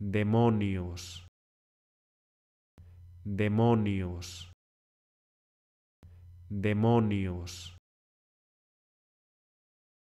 demonios, demonios, demonios.